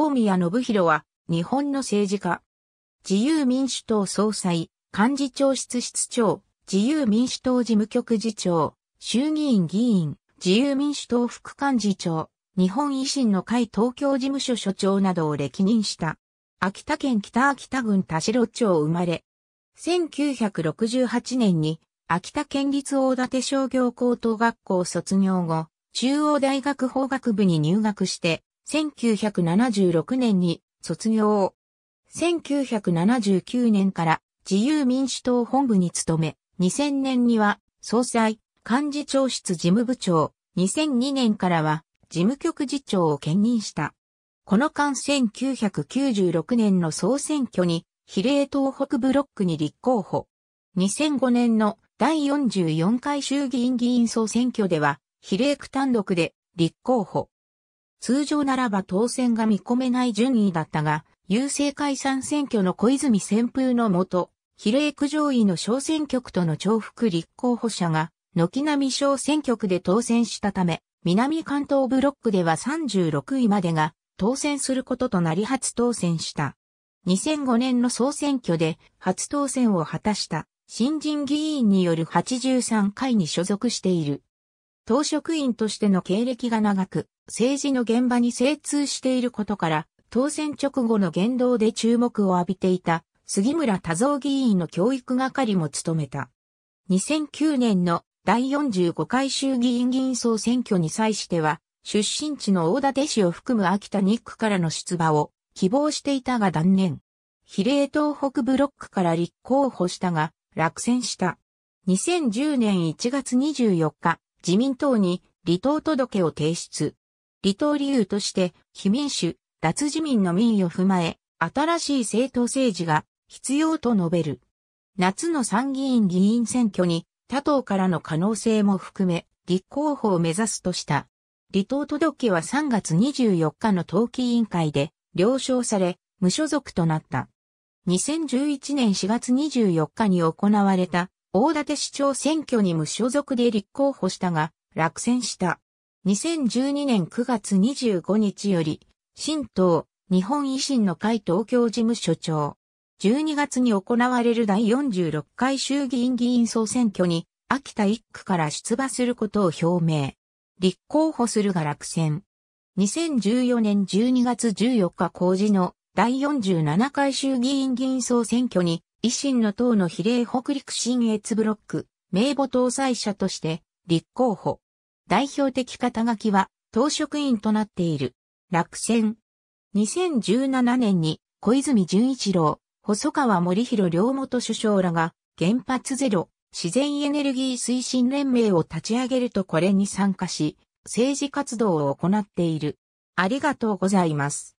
大宮信弘は、日本の政治家。自由民主党総裁、幹事長室室長、自由民主党事務局次長、衆議院議員、自由民主党副幹事長、日本維新の会東京事務所所長などを歴任した。秋田県北秋田郡田代町生まれ。1968年に秋田県立大館商業高等学校卒業後、中央大学法学部に入学して1976年に卒業。1979年から自由民主党本部に勤め、2000年には総裁、幹事長室事務部長、2002年からは事務局次長を兼任した。この間1996年の総選挙に比例東北ブロックに立候補。2005年の第44回衆議院議員総選挙では比例区単独で立候補。通常ならば当選が見込めない順位だったが、郵政解散選挙の小泉旋風のもと、比例区上位の小選挙区との重複立候補者が、軒並み小選挙区で当選したため、南関東ブロックでは36位までが当選することとなり初当選した。2005年の総選挙で初当選を果たした新人議員による83回に所属している。当職員としての経歴が長く、政治の現場に精通していることから、当選直後の言動で注目を浴びていた杉村多蔵議員の教育係も務めた。2009年の第45回衆議院議員総選挙に際しては、出身地の大館市を含む秋田日区からの出馬を希望していたが断念。比例東北ブロックから立候補したが、落選した。2010年1月24日、自民党に離党届を提出。離党理由として、非民主、脱自民の民意を踏まえ、新しい政党政治が必要と述べる。夏の参議院議員選挙に他党からの可能性も含め、立候補を目指すとした。離党届は3月24日の党紀委員会で了承され、無所属となった。2011年4月24日に行われた大館市長選挙に無所属で立候補したが、落選した。2012年9月25日より、新党、日本維新の会東京事務所長。12月に行われる第46回衆議院議員総選挙に、秋田1区から出馬することを表明。立候補するが落選。2014年12月14日公示の第47回衆議院議員総選挙に、維新の党の比例北陸新越ブロック、名簿搭載者として、立候補。代表的肩書きは、党職員となっている。落選。2017年に、小泉純一郎、細川森弘両元首相らが、原発ゼロ、自然エネルギー推進連盟を立ち上げるとこれに参加し、政治活動を行っている。ありがとうございます。